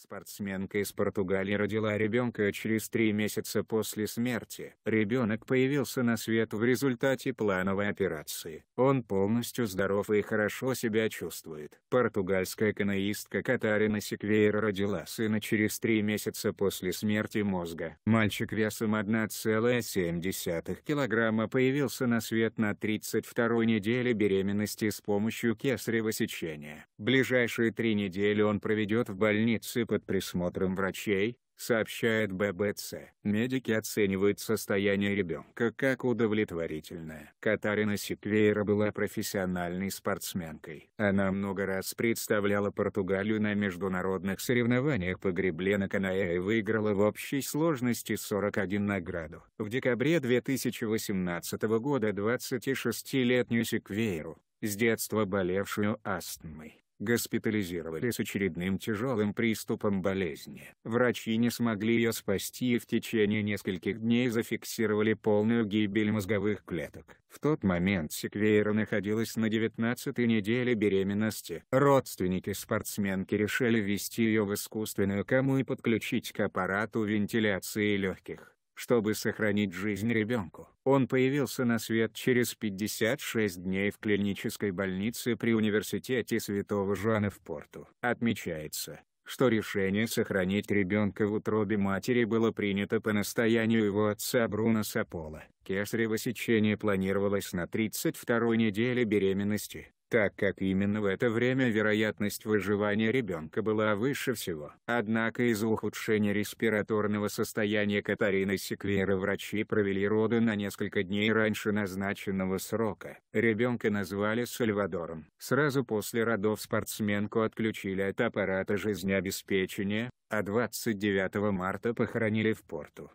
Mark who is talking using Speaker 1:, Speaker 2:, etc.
Speaker 1: Спортсменка из Португалии родила ребенка через три месяца после смерти. Ребенок появился на свет в результате плановой операции. Он полностью здоров и хорошо себя чувствует. Португальская канаистка Катарина Секвейра родила сына через три месяца после смерти мозга. Мальчик весом 1,7 килограмма появился на свет на 32-й неделе беременности с помощью кесарево сечения. Ближайшие три недели он проведет в больнице под присмотром врачей, сообщает ББЦ. Медики оценивают состояние ребенка как удовлетворительное. Катарина Секвейра была профессиональной спортсменкой. Она много раз представляла Португалию на международных соревнованиях по гребле на Канае и выиграла в общей сложности 41 награду. В декабре 2018 года 26-летнюю Секвейру, с детства болевшую астмой, госпитализировали с очередным тяжелым приступом болезни. Врачи не смогли ее спасти и в течение нескольких дней зафиксировали полную гибель мозговых клеток. В тот момент Секвейра находилась на 19-й неделе беременности. Родственники спортсменки решили ввести ее в искусственную кому и подключить к аппарату вентиляции легких чтобы сохранить жизнь ребенку. Он появился на свет через 56 дней в клинической больнице при университете Святого Жана в Порту. Отмечается, что решение сохранить ребенка в утробе матери было принято по настоянию его отца Бруно Сапола. Кесарево сечение планировалось на 32-й неделе беременности так как именно в это время вероятность выживания ребенка была выше всего. Однако из-за ухудшения респираторного состояния Катарины Секвера, врачи провели роды на несколько дней раньше назначенного срока. Ребенка назвали Сальвадором. Сразу после родов спортсменку отключили от аппарата жизнеобеспечения, а 29 марта похоронили в порту.